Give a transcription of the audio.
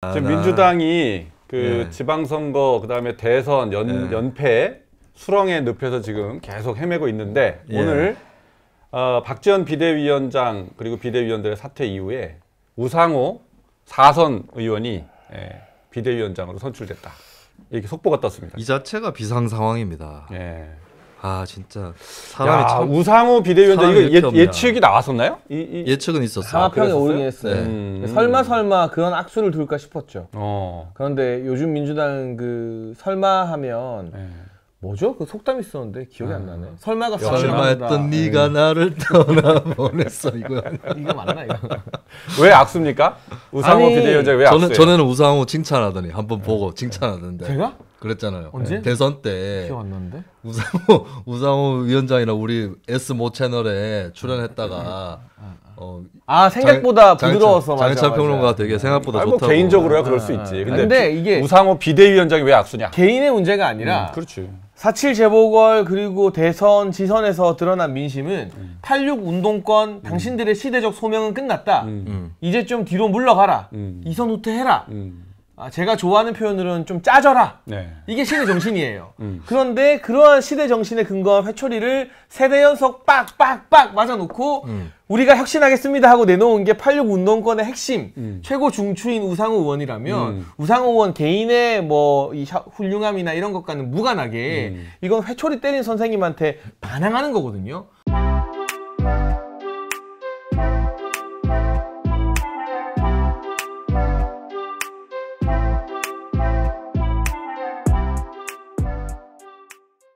아, 지금 민주당이 그 네. 지방선거 그다음에 대선 연, 네. 연패 수렁에 눕혀서 지금 계속 헤매고 있는데 예. 오늘 어, 박지원 비대위원장 그리고 비대위원들의 사퇴 이후에 우상호 사선 의원이 예, 비대위원장으로 선출됐다. 이렇게 속보가 떴습니다. 이 자체가 비상 상황입니다. 예. 아 진짜 사람이 야, 참 우상호 비대위원장 이거 예, 예, 측이 나왔었나요? 이, 이- 예, 예측은 있었어요. 하평에그 오르긴 했어요. 네. 음. 설마 설마 그런 악수를 둘까 싶었죠. 어. 그런데 요즘 민주당 그 설마 하면 네. 뭐죠? 그 속담 있었는데 기억이 안 아. 나네. 설마가 설마 설마 했던 네가 네. 나를 떠나보냈어 이거. 이거 맞나 이거? 왜 악수입니까? 우상호 비대위원장 왜 악수예요? 전는 우상호 칭찬하더니 한번 보고 칭찬하던데. 제가? 그랬잖아요. 언제? 대선 때. 기억 안 나는데? 우상호, 우상호 위원장이랑 우리 s 모 채널에 출연했다가. 아, 아, 어, 아, 아, 생각보다 장, 부드러워서 장해찬, 맞 장해찬 평론가 되게 네. 생각보다 뭐 좋다고. 뭐 개인적으로야 그럴 수 있지. 근데, 근데 이게 우상호 비대위원장이 왜 악수냐? 개인의 문제가 아니라. 음, 그렇지. 사칠 재보궐 그리고 대선 지선에서 드러난 민심은 음. 86 운동권 음. 당신들의 시대적 소명은 끝났다. 음. 음. 이제 좀 뒤로 물러가라. 음. 이선 후퇴해라. 아, 제가 좋아하는 표현으로는 좀 짜져라. 네. 이게 시대 정신이에요. 음. 그런데 그러한 시대 정신에 근거한 회초리를 세대 연속 빡 빡 빡 맞아놓고 음. 우리가 혁신하겠습니다 하고 내놓은 게 86 운동권의 핵심 음. 최고 중추인 우상호 의원이라면 음. 우상호 의원 개인의 뭐 이 훌륭함이나 이런 것과는 무관하게 음. 이건 회초리 때린 선생님한테 반항하는 거거든요.